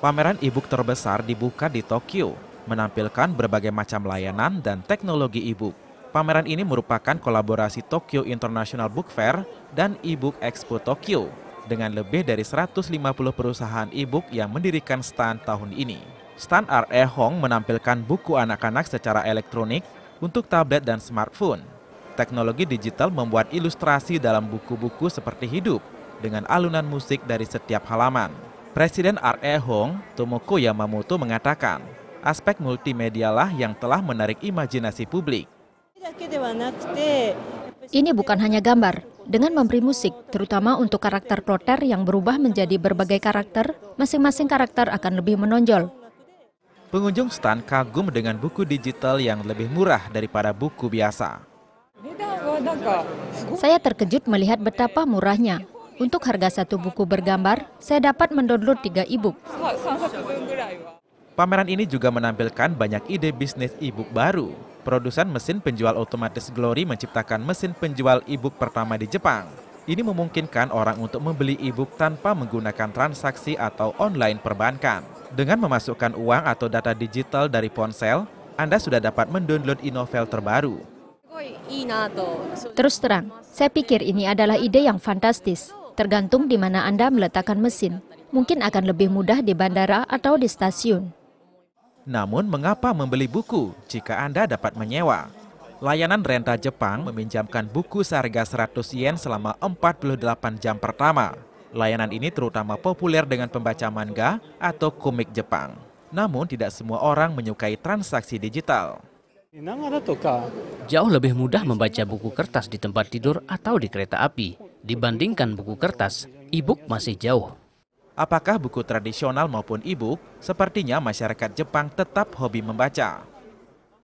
Pameran e-book terbesar dibuka di Tokyo, menampilkan berbagai macam layanan dan teknologi e-book. Pameran ini merupakan kolaborasi Tokyo International Book Fair dan e-book Expo Tokyo dengan lebih dari 150 perusahaan e-book yang mendirikan stand tahun ini. Stand R.E. Hong menampilkan buku anak-anak secara elektronik untuk tablet dan smartphone. Teknologi digital membuat ilustrasi dalam buku-buku seperti hidup dengan alunan musik dari setiap halaman. Presiden RE Hong, Tomoko Yamamoto mengatakan, aspek multimedia lah yang telah menarik imajinasi publik. Ini bukan hanya gambar. Dengan memberi musik, terutama untuk karakter plotter yang berubah menjadi berbagai karakter, masing-masing karakter akan lebih menonjol. Pengunjung stan kagum dengan buku digital yang lebih murah daripada buku biasa. Saya terkejut melihat betapa murahnya. Untuk harga satu buku bergambar, saya dapat mendownload tiga e-book. Pameran ini juga menampilkan banyak ide bisnis e-book baru. Produsen mesin penjual otomatis Glory menciptakan mesin penjual e-book pertama di Jepang. Ini memungkinkan orang untuk membeli e-book tanpa menggunakan transaksi atau online perbankan. Dengan memasukkan uang atau data digital dari ponsel, Anda sudah dapat mendownload e-novel terbaru. Terus terang, saya pikir ini adalah ide yang fantastis. Tergantung di mana Anda meletakkan mesin, mungkin akan lebih mudah di bandara atau di stasiun. Namun, mengapa membeli buku jika Anda dapat menyewa? Layanan renta Jepang meminjamkan buku seharga 100 yen selama 48 jam pertama. Layanan ini terutama populer dengan pembaca manga atau komik Jepang. Namun, tidak semua orang menyukai transaksi digital. Jauh lebih mudah membaca buku kertas di tempat tidur atau di kereta api. Dibandingkan buku kertas, e-book masih jauh. Apakah buku tradisional maupun e-book, sepertinya masyarakat Jepang tetap hobi membaca.